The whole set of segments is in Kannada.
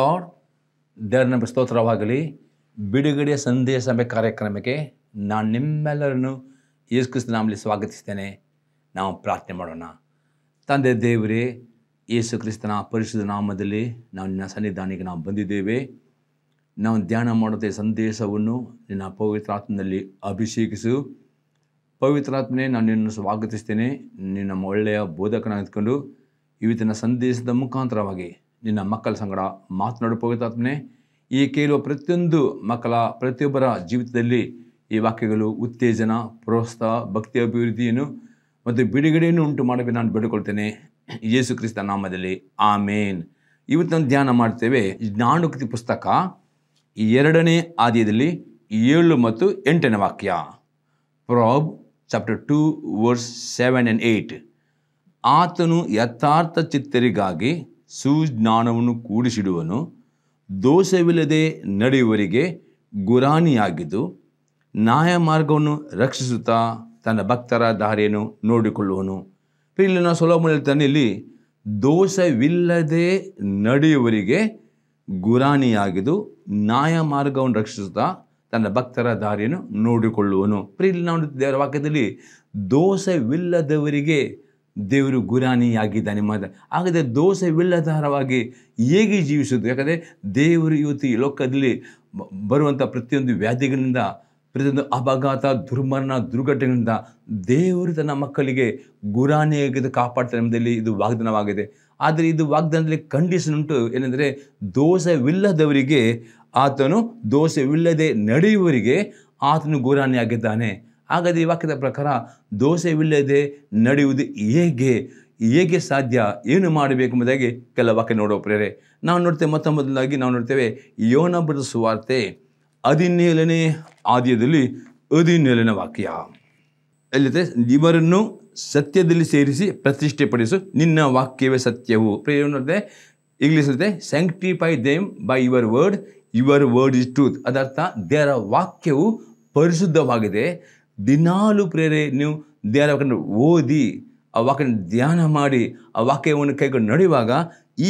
ಲಾರ್ಡ್ ದೇವರ ಸ್ತೋತ್ರವಾಗಲಿ ಬಿಡುಗಡೆಯ ಸಂದೇಶ ಸಭೆ ಕಾರ್ಯಕ್ರಮಕ್ಕೆ ನಾನು ನಿಮ್ಮೆಲ್ಲರನ್ನು ಯೇಸು ನಾಮಲ್ಲಿ ಸ್ವಾಗತಿಸ್ತೇನೆ ನಾವು ಪ್ರಾರ್ಥನೆ ಮಾಡೋಣ ತಂದೆ ದೇವರೇ ಯೇಸು ಕ್ರಿಸ್ತನ ಪರಿಶುದ್ಧ ನಾಮದಲ್ಲಿ ನಾವು ನಿನ್ನ ಸನ್ನಿಧಾನಕ್ಕೆ ನಾವು ಬಂದಿದ್ದೇವೆ ನಾವು ಧ್ಯಾನ ಮಾಡುತ್ತೆ ಸಂದೇಶವನ್ನು ನಿನ್ನ ಪವಿತ್ರಾತ್ಮನಲ್ಲಿ ಅಭಿಷೇಕಿಸು ಪವಿತ್ರಾತ್ಮನೇ ನಾನು ನಿನ್ನನ್ನು ಸ್ವಾಗತಿಸ್ತೇನೆ ನಿನ್ನ ಒಳ್ಳೆಯ ಬೋಧಕನಾಗಿದ್ಕೊಂಡು ಇವತ್ತಿನ ಸಂದೇಶದ ಮುಖಾಂತರವಾಗಿ ನಿನ್ನ ಮಕ್ಕಳ ಸಂಗಡ ಮಾತನಾಡು ಈ ಕೇಳುವ ಪ್ರತಿಯೊಂದು ಮಕ್ಕಳ ಪ್ರತಿಯೊಬ್ಬರ ಜೀವಿತದಲ್ಲಿ ಈ ವಾಕ್ಯಗಳು ಉತ್ತೇಜನ ಪ್ರೋತ್ಸಾಹ ಭಕ್ತಿ ಅಭಿವೃದ್ಧಿಯನ್ನು ಮತ್ತು ಬಿಡುಗಡೆಯನ್ನು ಉಂಟು ಮಾಡಬೇಕು ನಾನು ಬೇಡಿಕೊಳ್ತೇನೆ ಯೇಸು ಕ್ರಿಸ್ತ ನಾಮದಲ್ಲಿ ಆಮೇನ್ ಇವತ್ತು ಧ್ಯಾನ ಮಾಡ್ತೇವೆ ಜ್ಞಾನೋಕ್ತಿ ಪುಸ್ತಕ ಎರಡನೇ ಆದ್ಯದಲ್ಲಿ ಏಳು ಮತ್ತು ಎಂಟನೇ ವಾಕ್ಯ ಪ್ರಾಬ್ chapter two verse seven and eight ಆತನು ಯಥಾರ್ಥ ಚಿತ್ತರಿಗಾಗಿ ಸುಜ್ಞಾನವನ್ನು ಕೂಡಿಸಿಡುವನು ದೋಷವಿಲ್ಲದೆ ನಡೆಯುವರಿಗೆ ಗುರಾಣಿಯಾಗಿದ್ದು ನ್ಯಾಯಮಾರ್ಗವನ್ನು ರಕ್ಷಿಸುತ್ತಾ ತನ್ನ ಭಕ್ತರ ದಾರಿಯನ್ನು ನೋಡಿಕೊಳ್ಳುವನು ಇಲ್ಲಿ ನಾವು ಸುಲಭ ಹೇಳ್ತಾನೆ ಇಲ್ಲಿ ದೋಷವಿಲ್ಲದೆ ನಡೆಯುವರಿಗೆ ಗುರಾಣಿಯಾಗಿದ್ದು ನ್ಯಾಯ ರಕ್ಷಿಸುತ್ತಾ ತನ್ನ ಭಕ್ತರ ದಾರಿಯನ್ನು ನೋಡಿಕೊಳ್ಳುವನು ಇಲ್ಲಿ ನಾವು ದೇವರ ವಾಕ್ಯದಲ್ಲಿ ದೋಷವಿಲ್ಲದವರಿಗೆ ದೇವರು ಗುರಾನಿಯಾಗಿದ್ದಾನೆ ಮಾತ್ರ ಹಾಗಾದರೆ ದೋಷವಿಲ್ಲದಾರವಾಗಿ ಹೇಗೆ ಜೀವಿಸೋದು ಯಾಕಂದರೆ ದೇವರು ಇವತ್ತು ಈ ಲೋಕದಲ್ಲಿ ಬರುವಂಥ ಪ್ರತಿಯೊಂದು ವ್ಯಾಧಿಗಳಿಂದ ಪ್ರತಿಯೊಂದು ಅಪಘಾತ ದುರ್ಮರಣ ದುರ್ಘಟನೆಗಳಿಂದ ದೇವರು ತನ್ನ ಮಕ್ಕಳಿಗೆ ಗುರಾಣಿಯಾಗಿದ್ದು ಕಾಪಾಡ್ತಾರೆ ಎಂಬುದಲ್ಲಿ ಇದು ವಾಗ್ದಾನವಾಗಿದೆ ಆದರೆ ಇದು ವಾಗ್ದಾನದಲ್ಲಿ ಕಂಡೀಷನ್ ಉಂಟು ಏನೆಂದರೆ ದೋಷವಿಲ್ಲದವರಿಗೆ ಆತನು ದೋಷವಿಲ್ಲದೆ ನಡೆಯುವವರಿಗೆ ಆತನು ಗುರಾನಿಯಾಗಿದ್ದಾನೆ ಹಾಗಾದರೆ ಈ ವಾಕ್ಯದ ಪ್ರಕಾರ ದೋಷವಿಲ್ಲದೆ ನಡೆಯುವುದು ಹೇಗೆ ಹೇಗೆ ಸಾಧ್ಯ ಏನು ಮಾಡಬೇಕು ಎಂಬುದಾಗಿ ಕೆಲ ವಾಕ್ಯ ನೋಡುವ ಪ್ರೇರೆ ನಾವು ನೋಡ್ತೇವೆ ಮೊತ್ತ ಮೊದಲಾಗಿ ನಾವು ನೋಡ್ತೇವೆ ಯೋನ ಬರೆದ ಸುವಾರ್ತೆ ಹದಿನೇಳನೇ ಆದ್ಯದಲ್ಲಿ ಹದಿನೇಳನೇ ವಾಕ್ಯ ಎಲ್ಲಿದೆ ಇವರನ್ನು ಸತ್ಯದಲ್ಲಿ ಸೇರಿಸಿ ಪ್ರತಿಷ್ಠೆಪಡಿಸು ನಿನ್ನ ವಾಕ್ಯವೇ ಸತ್ಯವು ಪ್ರೇರೇ ನೋಡಿದೆ English sanctify them by your word your word is truth ಅದರ್ಥ ದೇರ ವಾಕ್ಯವು ಪರಿಶುದ್ಧವಾಗಿದೆ ದಿನಾಲು ಪ್ರೇರೆ ನೀವು ದೇವರ ವಾಕ್ಯ ಓದಿ ಆ ವಾಕ್ಯನ ಧ್ಯಾನ ಮಾಡಿ ಆ ವಾಕ್ಯವನ್ನು ಕೈಗೊಂಡು ನಡೆಯುವಾಗ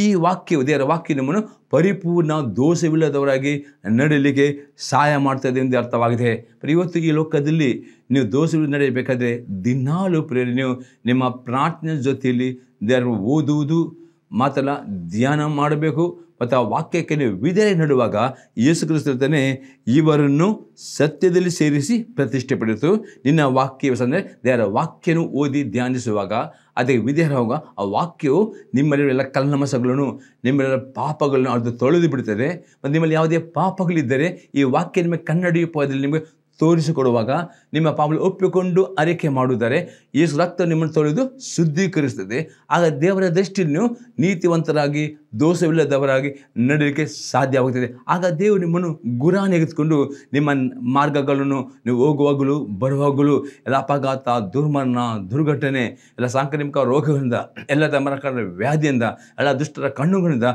ಈ ವಾಕ್ಯವು ದೇವರ ವಾಕ್ಯ ನಿಮ್ಮನ್ನು ಪರಿಪೂರ್ಣ ದೋಷವಿಲ್ಲದವರಾಗಿ ನಡೆಯಲಿಕ್ಕೆ ಸಹಾಯ ಮಾಡ್ತದೆ ಎಂದು ಅರ್ಥವಾಗಿದೆ ಇವತ್ತು ಈ ಲೋಕದಲ್ಲಿ ನೀವು ದೋಷವಿಲ್ಲ ನಡೆಯಬೇಕಾದ್ರೆ ದಿನಾಲು ಪ್ರೇರಿ ನೀವು ನಿಮ್ಮ ಪ್ರಾರ್ಥನೆ ಜೊತೆಯಲ್ಲಿ ದೇವರು ಓದುವುದು ಮಾತ್ರ ಧ್ಯಾನ ಮಾಡಬೇಕು ಮತ್ತು ಆ ವಾಕ್ಯಕ್ಕೆ ನೀವು ವಿಧೇಯ ನೆಡುವಾಗ ಯೇಸು ಕ್ರಿಸ್ತನೇ ಇವರನ್ನು ಸತ್ಯದಲ್ಲಿ ಸೇರಿಸಿ ಪ್ರತಿಷ್ಠೆ ಪಡೆಯಿತು ನಿನ್ನ ವಾಕ್ಯ ಅಂದರೆ ದೇವರ ವಾಕ್ಯನು ಓದಿ ಧ್ಯಾನಿಸುವಾಗ ಅದೇ ವಿಧೇಯರಾಗುವಾಗ ಆ ವಾಕ್ಯವು ನಿಮ್ಮಲ್ಲಿರುವ ಕಲ್ನಮಸಗಳನ್ನು ನಿಮ್ಮೆಲ್ಲ ಪಾಪಗಳನ್ನು ಅದು ತೊಳೆದು ಬಿಡ್ತದೆ ಮತ್ತು ನಿಮ್ಮಲ್ಲಿ ಯಾವುದೇ ಪಾಪಗಳಿದ್ದರೆ ಈ ವಾಕ್ಯ ನಿಮಗೆ ಕನ್ನಡಿ ಪದದಲ್ಲಿ ನಿಮಗೆ ತೋರಿಸಿಕೊಡುವಾಗ ನಿಮ್ಮ ಪಾಪಗಳು ಒಪ್ಪಿಕೊಂಡು ಅರಿಕೆ ಮಾಡುವುದರೆ ಈ ರಕ್ತ ನಿಮ್ಮನ್ನು ತೊಳೆದು ಶುದ್ಧೀಕರಿಸುತ್ತದೆ ಆಗ ದೇವರ ದೃಷ್ಟಿಯನ್ನು ನೀತಿವಂತರಾಗಿ ದೋಷವಿಲ್ಲದವರಾಗಿ ನಡೆಯಲಿಕ್ಕೆ ಸಾಧ್ಯವಾಗುತ್ತದೆ ಆಗ ದೇವರು ನಿಮ್ಮನ್ನು ಗುರಾನೆಗೆದುಕೊಂಡು ನಿಮ್ಮ ಮಾರ್ಗಗಳನ್ನು ನೀವು ಹೋಗುವಾಗಲೂ ಬರುವಾಗಲೂ ಎಲ್ಲ ಅಪಘಾತ ದುರ್ಮರಣ ದುರ್ಘಟನೆ ಎಲ್ಲ ಸಾಂಕ್ರಾಮಿಕ ರೋಗಗಳಿಂದ ಎಲ್ಲ ಮರಕರ ವ್ಯಾಧಿಯಿಂದ ಎಲ್ಲ ದುಷ್ಟರ ಕಣ್ಣುಗಳಿಂದ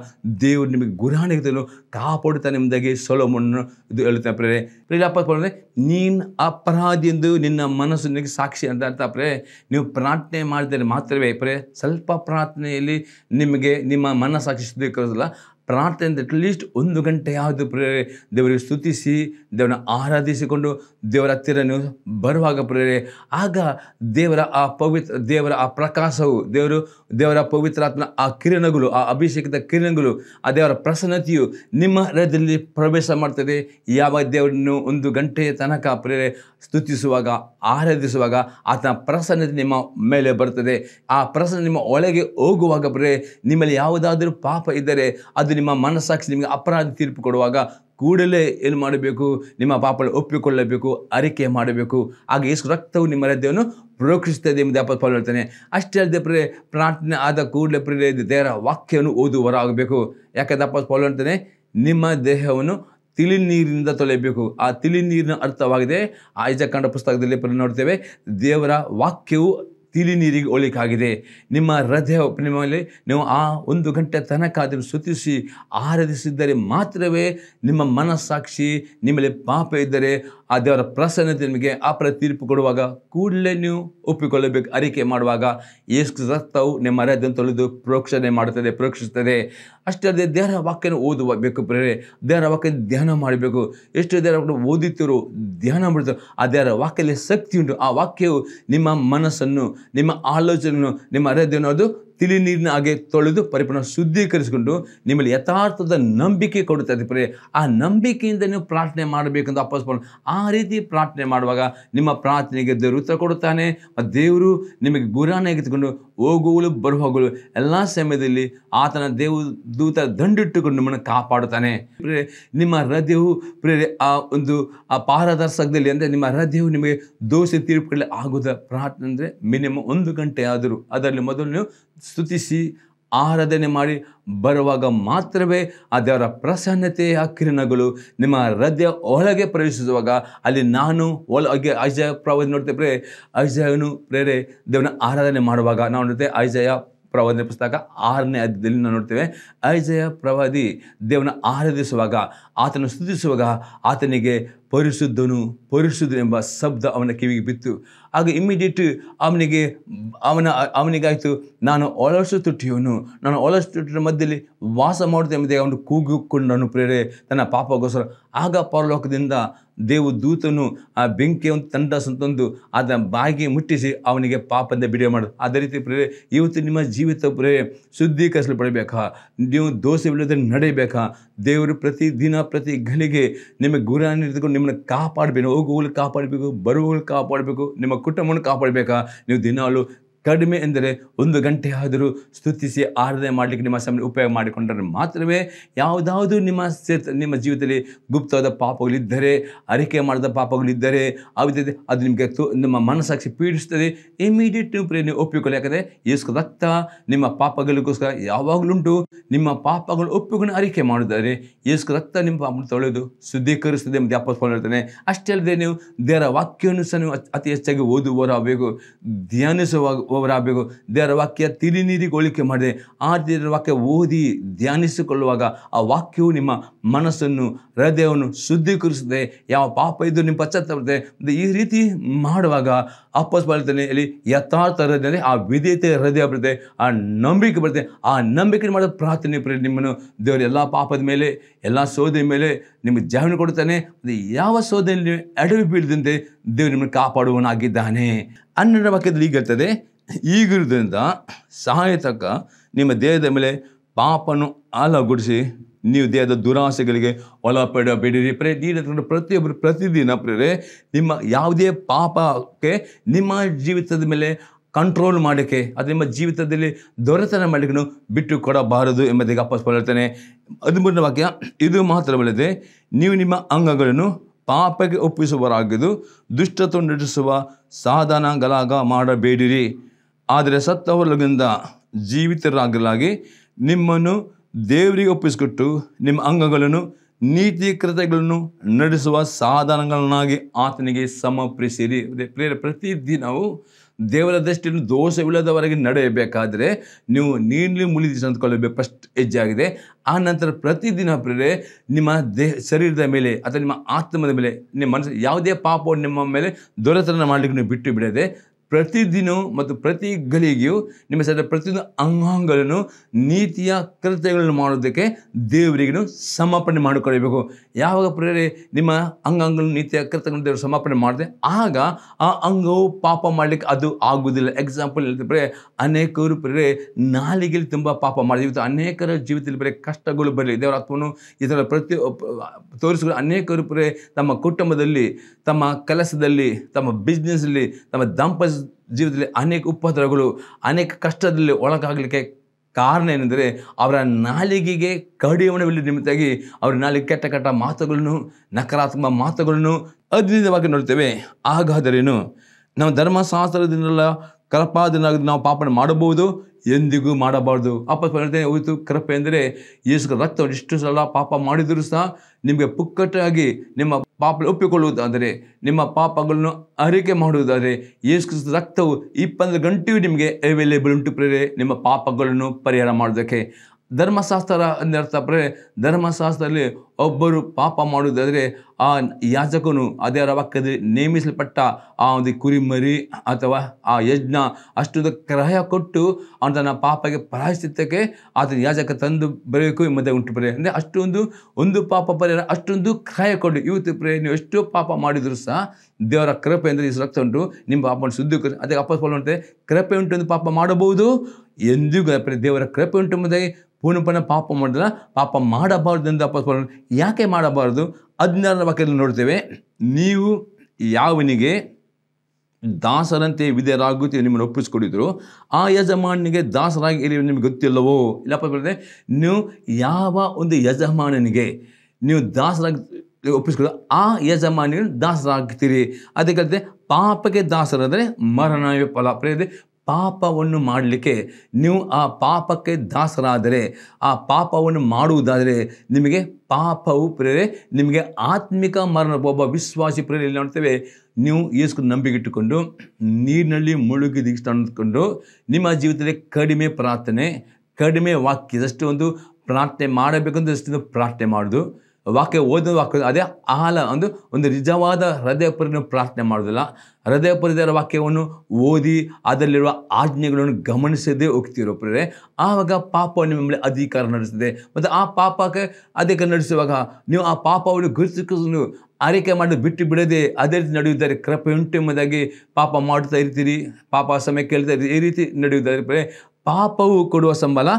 ದೇವರು ನಿಮಗೆ ಗುರಾಣಿಗೆದಲು ಕಾಪಾಡುತ್ತಾ ನಿಮ್ಮದಾಗಿ ಸೊಲೋಮನ್ನು ಇದು ಹೇಳುತ್ತಾ ಪ್ರೇರೆ ಪ್ರೇರೆ ನೀನು ಅಪರಾಧಿ ಎಂದು ನಿನ್ನ ಮನಸ್ಸು ನಿಮಗೆ ಸಾಕ್ಷಿ ಅಂತ ಅರ್ಥ ಪ್ರೇ ನೀವು ಪ್ರಾರ್ಥನೆ ಮಾಡಿದರೆ ಮಾತ್ರವೇ ಪ್ರೇ ಸ್ವಲ್ಪ ಪ್ರಾರ್ಥನೆಯಲ್ಲಿ ನಿಮಗೆ ನಿಮ್ಮ ಮನಸ್ಸಾಕ್ಷಿ जिसने कर्ज दिला ಪ್ರಾರ್ಥನೆ ಅಟ್ಲೀಸ್ಟ್ ಒಂದು ಗಂಟೆ ಯಾವುದು ಪ್ರೇರೆ ದೇವರಿಗೆ ಸ್ತುತಿಸಿ ದೇವರನ್ನ ಆರಾಧಿಸಿಕೊಂಡು ದೇವರ ಹತ್ತಿರ ನೀವು ಬರುವಾಗ ಪ್ರೇರೆ ಆಗ ದೇವರ ಆ ಪವಿತ್ರ ದೇವರ ಆ ಪ್ರಕಾಶವು ದೇವರು ದೇವರ ಪವಿತ್ರಾತ್ಮನ ಆ ಕಿರಣಗಳು ಆ ಅಭಿಷೇಕದ ಕಿರಣಗಳು ಆ ದೇವರ ಪ್ರಸನ್ನತೆಯು ನಿಮ್ಮ ಹೃದಯದಲ್ಲಿ ಪ್ರವೇಶ ಮಾಡ್ತದೆ ಯಾವ ದೇವರನ್ನು ಒಂದು ಗಂಟೆಯ ತನಕ ಪ್ರೇರೆ ಸ್ತುತಿಸುವಾಗ ಆರಾಧಿಸುವಾಗ ಆತನ ಪ್ರಸನ್ನತೆ ನಿಮ್ಮ ಮೇಲೆ ಬರ್ತದೆ ಆ ಪ್ರಸನ್ನ ನಿಮ್ಮ ಒಳಗೆ ಹೋಗುವಾಗ ಪ್ರೇರೆ ನಿಮ್ಮಲ್ಲಿ ಯಾವುದಾದರೂ ಪಾಪ ಇದ್ದರೆ ಅದು ನಿಮ್ಮ ಮನಸ್ಸಾಕ್ಷಿ ನಿಮಗೆ ಅಪರಾಧ ತೀರ್ಪು ಕೊಡುವಾಗ ಕೂಡಲೇ ಏನು ಮಾಡಬೇಕು ನಿಮ್ಮ ಪಾಪಗಳು ಒಪ್ಪಿಕೊಳ್ಳಬೇಕು ಅರಿಕೆ ಮಾಡಬೇಕು ಆಗ ಎಷ್ಟು ರಕ್ತವು ನಿಮ್ಮ ಹೃದಯವನ್ನು ಪ್ರೋಕ್ಷಿಸ್ತದೆ ಎಂಬುದು ಅಪ್ಪ ಪಾಲು ಹೇಳ್ತಾನೆ ಅಷ್ಟೇ ಅಲ್ಲದೆ ಪ್ರೇ ಪ್ರಾರ್ಥನೆ ಆದ ಕೂಡಲೇ ಪ್ರಿಯ ದೇವರ ವಾಕ್ಯವನ್ನು ಆಗಬೇಕು ಯಾಕಂದ್ರೆ ಅಪ್ಪ ಪಾಲು ಹೇಳ್ತಾನೆ ನಿಮ್ಮ ದೇಹವನ್ನು ತಿಳಿ ನೀರಿನಿಂದ ತೊಳೆಯಬೇಕು ಆ ತಿಳಿ ನೀರಿನ ಅರ್ಥವಾಗಿದೆ ಆಯ್ಜ ಪುಸ್ತಕದಲ್ಲಿ ನೋಡ್ತೇವೆ ದೇವರ ವಾಕ್ಯವು ತಿಳಿ ನೀರಿಗೆ ಹೋಳಿಕಾಗಿದೆ ನಿಮ್ಮ ಹೃದಯ ನಿಮ್ಮಲ್ಲಿ ನೀವು ಆ ಒಂದು ಗಂಟೆ ತನಕ ಅದನ್ನು ಸ್ತುತಿಸಿ ಆರಾಧಿಸಿದ್ದರೆ ಮಾತ್ರವೇ ನಿಮ್ಮ ಮನಸ್ಸಾಕ್ಷಿ ನಿಮ್ಮಲ್ಲಿ ಪಾಪ ಇದ್ದರೆ ಆ ದೇವರ ಪ್ರಸನ್ನತೆ ನಿಮಗೆ ಅಪರ ತೀರ್ಪು ಕೊಡುವಾಗ ಕೂಡಲೇ ನೀವು ಒಪ್ಪಿಕೊಳ್ಳಬೇಕು ಅರಿಕೆ ಮಾಡುವಾಗ ಎಷ್ಟು ರಕ್ತವು ನಿಮ್ಮ ಹೃದಯವನ್ನು ತೊಳೆದು ಪ್ರೋಕ್ಷಣೆ ಮಾಡುತ್ತದೆ ಪ್ರೋಕ್ಷಿಸುತ್ತದೆ ಅಷ್ಟೇ ಅಲ್ಲದೆ ದೇವರ ವಾಕ್ಯನ ಬೇಕು ಪ್ರೇರೆ ದೇಹರ ವಾಕ್ಯ ಧ್ಯಾನ ಮಾಡಬೇಕು ಎಷ್ಟು ದೇವರ ಓದಿತ್ತರು ಧ್ಯಾನ ಮಾಡಿದ್ರು ಆ ದೇವರ ವಾಕ್ಯದಲ್ಲಿ ಶಕ್ತಿ ಉಂಟು ಆ ವಾಕ್ಯವು ನಿಮ್ಮ ಮನಸ್ಸನ್ನು ನಿಮ್ಮ ಆಲೋಚನೆಯನ್ನು ನಿಮ್ಮ ಹೃದಯವನ್ನು ಅದು ತಿಳಿ ನೀರಿನ ಹಾಗೆ ತೊಳೆದು ಪರಿಪೂರ್ಣ ಶುದ್ಧೀಕರಿಸಿಕೊಂಡು ನಿಮ್ಮಲ್ಲಿ ಯಥಾರ್ಥದ ನಂಬಿಕೆ ಕೊಡುತ್ತದೆ ಪ್ರೇ ಆ ನಂಬಿಕೆಯಿಂದ ನೀವು ಪ್ರಾರ್ಥನೆ ಮಾಡಬೇಕೆಂದು ಅಪಸ್ಪು ಆ ರೀತಿ ಪ್ರಾರ್ಥನೆ ಮಾಡುವಾಗ ನಿಮ್ಮ ಪ್ರಾರ್ಥನೆಗೆ ದೇವರು ಉತ್ತರ ಕೊಡುತ್ತಾನೆ ದೇವರು ನಿಮಗೆ ಗುರಾನ ತೆಗೆದುಕೊಂಡು ಹೋಗುವಳು ಬರುವಾಗಲು ಎಲ್ಲ ಸಮಯದಲ್ಲಿ ಆತನ ದೇವ ದೂತ ದಂಡಿಟ್ಟುಕೊಂಡು ನಿಮ್ಮನ್ನು ಕಾಪಾಡುತ್ತಾನೆ ನಿಮ್ಮ ಹೃದಯವು ಪ್ರೇರೆ ಆ ಒಂದು ಆ ಪಾರದರ್ಶಕದಲ್ಲಿ ಅಂದರೆ ನಿಮ್ಮ ಹೃದಯವು ನಿಮಗೆ ದೋಷ ತೀರ್ಪುಗಳಲ್ಲಿ ಆಗುವುದ ಪ್ರಾರ್ಥನೆ ಅಂದರೆ ಮಿನಿಮಮ್ ಒಂದು ಗಂಟೆ ಆದರೂ ಅದರಲ್ಲಿ ಮೊದಲು ನೀವು ಸ್ತುತಿಸಿ ಆರಾಧನೆ ಮಾಡಿ ಬರುವಾಗ ಮಾತ್ರವೇ ಆ ದೇವರ ಪ್ರಸನ್ನತೆಯ ಕಿರಣಗಳು ನಿಮ್ಮ ಹೃದಯ ಒಳಗೆ ಪ್ರವೇಶಿಸುವಾಗ ಅಲ್ಲಿ ನಾನು ಒಳಗೆ ಐಜಯ ಪ್ರವಾದಿ ನೋಡ್ತೇವೆ ಐಜಯನು ಪ್ರೇರೆ ದೇವನ ಆರಾಧನೆ ಮಾಡುವಾಗ ನಾವು ನೋಡ್ತೇವೆ ಐಜಯ ಪ್ರವಾದನೆ ಪುಸ್ತಕ ಆರನೇ ಅಧ್ಯದಲ್ಲಿ ನಾವು ನೋಡ್ತೇವೆ ಐಜಯ ಪ್ರವಾದಿ ದೇವನ ಆರಾಧಿಸುವಾಗ ಆತನ ಸ್ತುತಿಸುವಾಗ ಆತನಿಗೆ ಪರಿಶುದ್ಧನು ಪರಿಶುದ್ಧನು ಎಂಬ ಶಬ್ದ ಅವನ ಕಿವಿಗೆ ಬಿತ್ತು ಆಗ ಇಮ್ಮಿಡಿಯೇಟ್ ಅವನಿಗೆ ಅವನ ಅವನಿಗಾಯಿತು ನಾನು ಒಳಸು ತುಟ್ಟಿಯವನು ನಾನು ಒಳಸು ತುಟಿಯ ಮಧ್ಯದಲ್ಲಿ ವಾಸ ಮಾಡುತ್ತೆ ಎಂಬುದೇ ಅವನು ಕೂಗಿಕೊಂಡನು ಪ್ರೇರೆ ತನ್ನ ಪಾಪಗೋಸ್ಕರ ಆಗ ಪರಲೋಕದಿಂದ ದೇವು ದೂತನು ಆ ಒಂದು ತಂಡ ಸಂತಂದು ಅದನ್ನು ಬಾಯಿಗೆ ಮುಟ್ಟಿಸಿ ಅವನಿಗೆ ಪಾಪದ ಬಿಡುಗಡೆ ಮಾಡೋದು ಅದೇ ರೀತಿ ಪ್ರೇರೆ ಇವತ್ತು ನಿಮ್ಮ ಜೀವಿತ ಪ್ರೇರೆ ಶುದ್ಧೀಕರಿಸಲು ಪಡಬೇಕಾ ನೀವು ದೋಷವಿಲ್ಲದೆ ನಡೆಯಬೇಕಾ ದೇವರು ಪ್ರತಿ ದಿನ ಪ್ರತಿ ನಿಮಗೆ ನಿಮಗೆ ಗುರಾನಿರ್ತಕೊಂಡು ನಿಮ್ಮ ನಿಮ್ಮನ್ನು ಕಾಪಾಡಬೇಕು ಹೋಗುವಲ್ಲಿ ಕಾಪಾಡಬೇಕು ಬರುವಲ್ಲಿ ಕಾಪಾಡಬೇಕು ನಿಮ್ಮ ಕುಟುಂಬವನ್ನು ಕಾಪಾಡಬೇಕಾ ನೀವು ದಿನಾಲು ಕಡಿಮೆ ಎಂದರೆ ಒಂದು ಗಂಟೆ ಆದರೂ ಸ್ತುತಿಸಿ ಆರಾಧನೆ ಮಾಡಲಿಕ್ಕೆ ನಿಮ್ಮ ಸಮಯ ಉಪಯೋಗ ಮಾಡಿಕೊಂಡರೆ ಮಾತ್ರವೇ ಯಾವುದಾದ್ರೂ ನಿಮ್ಮ ನಿಮ್ಮ ಜೀವಿತದಲ್ಲಿ ಗುಪ್ತವಾದ ಪಾಪಗಳಿದ್ದರೆ ಅರಿಕೆ ಮಾಡಿದ ಪಾಪಗಳಿದ್ದರೆ ಅವಿದ್ಯತೆ ಅದು ನಿಮಗೆ ನಿಮ್ಮ ಮನಸ್ಸಾಕ್ಷಿ ಪೀಡಿಸ್ತದೆ ಇಮಿಡಿಯೇಟ್ ನೀವು ಪ್ರೇರಣೆ ಒಪ್ಪಿಕೊಳ್ಳಿ ಯಾಕಂದರೆ ಯೇಸು ರಕ್ತ ನಿಮ್ಮ ಪಾಪಗಳಿಗೋಸ್ಕರ ಯಾವಾಗಲುಂಟು ನಿಮ್ಮ ಪಾಪಗಳು ಒಪ್ಪಿಕೊಂಡು ಅರಿಕೆ ಮಾಡಿದರೆ ಯೇಸು ರಕ್ತ ನಿಮ್ಮ ಪಾಪ ತೊಳೆದು ಶುದ್ಧೀಕರಿಸುತ್ತದೆ ಮತ್ತು ಅಪ್ಪಸ್ಕೊಂಡು ಹೇಳ್ತಾನೆ ಅಷ್ಟೇ ಅಲ್ಲದೆ ನೀವು ದೇವರ ವಾಕ್ಯವನ್ನು ಸಹ ನೀವು ಅತಿ ಹೆಚ್ಚಾಗಿ ಓದುವರಾಗಬೇಕು ಧ್ಯಾನಿಸುವಾಗ ಓವರಾಗಬೇಕು ದೇವರ ವಾಕ್ಯ ಹೋಳಿಕೆ ಮಾಡಿದೆ ಆ ದೇವರ ವಾಕ್ಯ ಓದಿ ಧ್ಯಾನಿಸಿಕೊಳ್ಳುವಾಗ ಆ ವಾಕ್ಯವು ನಿಮ್ಮ ಮನಸ್ಸನ್ನು ಹೃದಯವನ್ನು ಶುದ್ಧೀಕರಿಸುತ್ತೆ ಯಾವ ಪಾಪ ಇದ್ದು ನಿಮ್ಮ ಪಶ್ಚಾತ್ತ ಈ ರೀತಿ ಮಾಡುವಾಗ ಅಪ್ಪಸ್ ಇಲ್ಲಿ ಯಥಾರ್ಥ ಹೃದಯ ಆ ವಿಧೇಯತೆ ಹೃದಯ ಬರುತ್ತೆ ಆ ನಂಬಿಕೆ ಬರುತ್ತೆ ಆ ನಂಬಿಕೆ ಮಾಡೋ ಪ್ರಾರ್ಥನೆ ಪ್ರೇರಿ ನಿಮ್ಮನ್ನು ದೇವರ ಎಲ್ಲ ಪಾಪದ ಮೇಲೆ ಎಲ್ಲ ಸೋದೆ ಮೇಲೆ ನಿಮಗೆ ಜಾಮೀನು ಕೊಡ್ತಾನೆ ಅದು ಯಾವ ಸೋದೆಯಲ್ಲಿ ಅಡವಿ ಬೀಳದಂತೆ ದೇವರು ನಿಮ್ಮನ್ನು ಕಾಪಾಡುವನಾಗಿದ್ದಾನೆ ಹನ್ನೆರಡು ವಾಕ್ಯದಲ್ಲಿ ಈಗ ಇರ್ತದೆ ಈಗಿರುವುದರಿಂದ ಸಹಾಯ ತಕ್ಕ ನಿಮ್ಮ ದೇಹದ ಮೇಲೆ ಪಾಪನು ಆಲಗುಡಿಸಿ ನೀವು ದೇಹದ ದುರಾಸೆಗಳಿಗೆ ಒಳಪಡಬೇಡಿರಿ ಪ್ರೇ ನೀಡಿದ ಪ್ರತಿಯೊಬ್ಬರು ಪ್ರತಿದಿನ ಪ್ರೇರೆ ನಿಮ್ಮ ಯಾವುದೇ ಪಾಪಕ್ಕೆ ನಿಮ್ಮ ಜೀವಿತದ ಮೇಲೆ ಕಂಟ್ರೋಲ್ ಮಾಡೋಕ್ಕೆ ಅದು ನಿಮ್ಮ ಜೀವಿತದಲ್ಲಿ ದೊರೆತನ ಮಾಡಲಿಕ್ಕೆ ಬಿಟ್ಟು ಕೊಡಬಾರದು ಎಂಬುದೇ ಅಪ್ಪಸ್ ಹೇಳ್ತಾನೆ ಹದಿಮೂರನೇ ವಾಕ್ಯ ಇದು ಮಾತ್ರವಲ್ಲದೆ ನೀವು ನಿಮ್ಮ ಅಂಗಗಳನ್ನು ಪಾಪಕ್ಕೆ ಒಪ್ಪಿಸುವರಾಗಿದ್ದು ದುಷ್ಟತ್ವ ನಡೆಸುವ ಸಾಧನಗಳಾಗ ಮಾಡಬೇಡಿರಿ ಆದರೆ ಸತ್ತವರೊಳಗಿಂದ ಜೀವಿತರಾಗಲಾಗಿ ನಿಮ್ಮನ್ನು ದೇವರಿಗೆ ಒಪ್ಪಿಸಿಕೊಟ್ಟು ನಿಮ್ಮ ಅಂಗಗಳನ್ನು ನೀತಿ ಕೃತ್ಯಗಳನ್ನು ನಡೆಸುವ ಸಾಧನಗಳನ್ನಾಗಿ ಆತನಿಗೆ ಸಮರ್ಪಿಸಿರಿ ಪ್ರೇರ ಪ್ರತಿದಿನವು ದೇವರ ದೃಷ್ಟಿಯನ್ನು ದೋಷವಿಲ್ಲದವರೆಗೆ ನಡೆಯಬೇಕಾದರೆ ನೀವು ನೀರಿನಲ್ಲಿ ಮುಳಿದಿಸಿ ಅಂದ್ಕೊಳ್ಳಬೇಕು ಫಸ್ಟ್ ಹೆಜ್ಜೆಯಾಗಿದೆ ಆ ನಂತರ ಪ್ರತಿದಿನ ಪ್ರೇರೆ ನಿಮ್ಮ ದೇಹ ಶರೀರದ ಮೇಲೆ ಅಥವಾ ನಿಮ್ಮ ಆತ್ಮದ ಮೇಲೆ ನಿಮ್ಮ ಮನಸ್ಸು ಯಾವುದೇ ಪಾಪವನ್ನು ನಿಮ್ಮ ಮೇಲೆ ದೊರೆತನ ಮಾಡಲಿಕ್ಕೆ ನೀವು ಬಿಟ್ಟು ಬಿಡದೆ ಪ್ರತಿದಿನ ಮತ್ತು ಪ್ರತಿ ಗಳಿಗೆಯೂ ನಿಮ್ಮ ಸಹಿತ ಪ್ರತಿಯೊಂದು ಅಂಗಾಂಗಗಳನ್ನು ನೀತಿಯ ಕೃತ್ಯಗಳನ್ನು ಮಾಡೋದಕ್ಕೆ ದೇವರಿಗೂ ಸಮರ್ಪಣೆ ಮಾಡಿಕೊಳ್ಳಬೇಕು ಯಾವಾಗ ಪ್ರೇರೆ ನಿಮ್ಮ ಅಂಗಾಂಗಗಳನ್ನು ನೀತಿಯ ಕೃತ್ಯಗಳನ್ನು ದೇವರು ಸಮರ್ಪಣೆ ಮಾಡಿದೆ ಆಗ ಆ ಅಂಗವು ಪಾಪ ಮಾಡಲಿಕ್ಕೆ ಅದು ಆಗುವುದಿಲ್ಲ ಎಕ್ಸಾಂಪಲ್ ಹೇಳ್ತಾರೆ ಅನೇಕರು ಪ್ರೇರೆ ನಾಲಿಗೆಯಲ್ಲಿ ತುಂಬ ಪಾಪ ಮಾಡಿದೆ ಇವತ್ತು ಅನೇಕರ ಜೀವಿತದಲ್ಲಿ ಬರೀ ಕಷ್ಟಗಳು ಬರಲಿ ದೇವರ ಆತ್ಮನು ಈ ಥರ ಪ್ರತಿ ತೋರಿಸಿಕೊಂಡು ಅನೇಕರು ಪ್ರೇರೆ ತಮ್ಮ ಕುಟುಂಬದಲ್ಲಿ ತಮ್ಮ ಕೆಲಸದಲ್ಲಿ ತಮ್ಮ ಬಿಸ್ನೆಸ್ಸಲ್ಲಿ ತಮ್ಮ ದಂಪತಿ ಜೀವನದಲ್ಲಿ ಅನೇಕ ಉಪದ್ರವಗಳು ಅನೇಕ ಕಷ್ಟದಲ್ಲಿ ಒಳಗಾಗಲಿಕ್ಕೆ ಕಾರಣ ಏನೆಂದರೆ ಅವರ ನಾಲಿಗೆಗೆ ಕಡಿಯವಣವಿಲ್ಲ ನಿಮಿತ್ತಾಗಿ ಅವರ ನಾಲಿಗೆ ಕೆಟ್ಟ ಕೆಟ್ಟ ಮಾತುಗಳನ್ನು ನಕಾರಾತ್ಮಕ ಮಾತುಗಳನ್ನು ಅದ್ಭುತವಾಗಿ ನೋಡ್ತೇವೆ ಹಾಗಾದರೇನು ನಾವು ಧರ್ಮಶಾಸ್ತ್ರದಿಂದಲ್ಲ ಕೃಪಾದಿನಾಗ ನಾವು ಪಾಪನ ಮಾಡಬಹುದು ಎಂದಿಗೂ ಮಾಡಬಾರ್ದು ಅಪ್ಪ ಹೋಯಿತು ಕೃಪೆ ಅಂದರೆ ಯೇಸು ರಕ್ತ ಇಷ್ಟು ಸಲ ಪಾಪ ಮಾಡಿದರೂ ಸಹ ನಿಮಗೆ ಪುಕ್ಕಟ್ಟಾಗಿ ನಿಮ್ಮ ಪಾಪ ಒಪ್ಪಿಕೊಳ್ಳುವುದಾದರೆ ನಿಮ್ಮ ಪಾಪಗಳನ್ನು ಅರಿಕೆ ಮಾಡುವುದಾದರೆ ಯೇಸು ರಕ್ತವು ಇಪ್ಪತ್ತು ಗಂಟೆಯೂ ನಿಮಗೆ ಅವೈಲೇಬಲ್ ಉಂಟು ಪ್ರೇರೆ ನಿಮ್ಮ ಪಾಪಗಳನ್ನು ಪರಿಹಾರ ಮಾಡೋದಕ್ಕೆ ಧರ್ಮಶಾಸ್ತ್ರ ಅಂದರೆ ಧರ್ಮಶಾಸ್ತ್ರದಲ್ಲಿ ಒಬ್ಬರು ಪಾಪ ಮಾಡುವುದಾದರೆ ಆ ಯಾಜಕನು ಅದರ ವಾಕ್ಯದಲ್ಲಿ ನೇಮಿಸಲ್ಪಟ್ಟ ಆ ಒಂದು ಕುರಿಮರಿ ಅಥವಾ ಆ ಯಜ್ಞ ಅಷ್ಟೊಂದು ಕ್ರಯ ಕೊಟ್ಟು ಅವನ ಪಾಪಕ್ಕೆ ಪಾಪಗೆ ಆತನ ಯಾಜಕ ತಂದು ಬರಬೇಕು ಮತ್ತೆ ಉಂಟು ಪ್ರೇ ಅಂದರೆ ಅಷ್ಟೊಂದು ಒಂದು ಪಾಪ ಪರಿಹಾರ ಅಷ್ಟೊಂದು ಕ್ರಯ ಕೊಡು ಇವತ್ತು ಪ್ರೇ ನೀವು ಎಷ್ಟೋ ಪಾಪ ಮಾಡಿದರೂ ಸಹ ದೇವರ ಕೃಪೆ ಅಂದರೆ ಈ ರಕ್ತ ಉಂಟು ನಿಮ್ಮ ಪಾಪವನ್ನು ಶುದ್ಧಿ ಅದಕ್ಕೆ ಅಪ್ಪ ಫಲ ಕೃಪೆ ಉಂಟು ಒಂದು ಪಾಪ ಮಾಡಬಹುದು ಎಂದಿಗೂ ದೇವರ ಕೃಪೆ ಉಂಟು ಎಂಬುದಾಗಿ ಪೂರ್ಣಪನ ಪಾಪ ಮಾಡಿದ್ರೆ ಪಾಪ ಎಂದು ಅಪ್ಪ ಯಾಕೆ ಮಾಡಬಾರ್ದು ಹದಿನಾರರ ವಾಕ್ಯದಲ್ಲಿ ನೋಡ್ತೇವೆ ನೀವು ಯಾವನಿಗೆ ದಾಸರಂತೆ ವಿಧೇಯರಾಗುತ್ತೆ ನಿಮ್ಮನ್ನು ಒಪ್ಪಿಸ್ಕೊಡಿದ್ರು ಆ ಯಜಮಾನನಿಗೆ ದಾಸರಾಗಿ ಇಲ್ಲಿ ನಿಮ್ಗೆ ಗೊತ್ತಿಲ್ಲವೋ ಇಲ್ಲಪ್ಪ ಬರುತ್ತೆ ನೀವು ಯಾವ ಒಂದು ಯಜಮಾನನಿಗೆ ನೀವು ದಾಸರಾಗಿ ಒಪ್ಪಿಸ್ಕೊಳ್ಳೋ ಆ ಯಜಮಾನಿಗೆ ದಾಸರಾಗ್ತೀರಿ ಅದಕ್ಕೆ ಪಾಪಕ್ಕೆ ದಾಸರಾದರೆ ಮರಣ ಫಲ ಪ್ರೇರಿದೆ ಪಾಪವನ್ನು ಮಾಡಲಿಕ್ಕೆ ನೀವು ಆ ಪಾಪಕ್ಕೆ ದಾಸರಾದರೆ ಆ ಪಾಪವನ್ನು ಮಾಡುವುದಾದರೆ ನಿಮಗೆ ಪಾಪವು ಪ್ರೇರೆ ನಿಮಗೆ ಆತ್ಮಿಕ ಮರಣ ಒಬ್ಬ ವಿಶ್ವಾಸಿ ಪ್ರೇರೆ ಇಲ್ಲಿ ನೋಡ್ತೇವೆ ನೀವು ಈಸ್ಕು ಇಟ್ಟುಕೊಂಡು ನೀರಿನಲ್ಲಿ ಮುಳುಗಿ ಅಂದ್ಕೊಂಡು ನಿಮ್ಮ ಜೀವಿತದಲ್ಲಿ ಕಡಿಮೆ ಪ್ರಾರ್ಥನೆ ಕಡಿಮೆ ವಾಕ್ಯದಷ್ಟು ಒಂದು ಪ್ರಾರ್ಥನೆ ಮಾಡಬೇಕಂದ್ರೆ ಅಷ್ಟೊಂದು ಪ್ರಾರ್ಥನೆ ಮಾಡೋದು ವಾಕ್ಯ ಓದೋದು ವಾಕ್ಯ ಅದೇ ಆಹಾಲ ಒಂದು ಒಂದು ನಿಜವಾದ ಹೃದಯ ಪ್ರಾರ್ಥನೆ ಮಾಡೋದಿಲ್ಲ ಹೃದಯ ಪರಿದರ ವಾಕ್ಯವನ್ನು ಓದಿ ಅದರಲ್ಲಿರುವ ಆಜ್ಞೆಗಳನ್ನು ಗಮನಿಸದೇ ಹೋಗ್ತಿರೋ ಪ್ರೇರೆ ಆವಾಗ ಪಾಪ ನಿಮ್ಮಲ್ಲಿ ಅಧಿಕಾರ ನಡೆಸಿದೆ ಮತ್ತು ಆ ಪಾಪಕ್ಕೆ ಅಧಿಕಾರ ನಡೆಸುವಾಗ ನೀವು ಆ ಪಾಪವನ್ನು ಗುರುತಿಸಿಕೊಂಡು ಆರೈಕೆ ಮಾಡಿ ಬಿಟ್ಟು ಬಿಡದೆ ಅದೇ ರೀತಿ ನಡೆಯುತ್ತಾರೆ ಕೃಪೆ ಉಂಟು ಎಂಬುದಾಗಿ ಪಾಪ ಮಾಡ್ತಾ ಇರ್ತೀರಿ ಪಾಪ ಸಮಯ ಕೇಳ್ತಾ ಇರ್ತೀರಿ ಈ ರೀತಿ ನಡೆಯುತ್ತಾರೆ ಪ್ರೇ ಪಾಪವು ಕೊಡುವ ಸಂಬಳ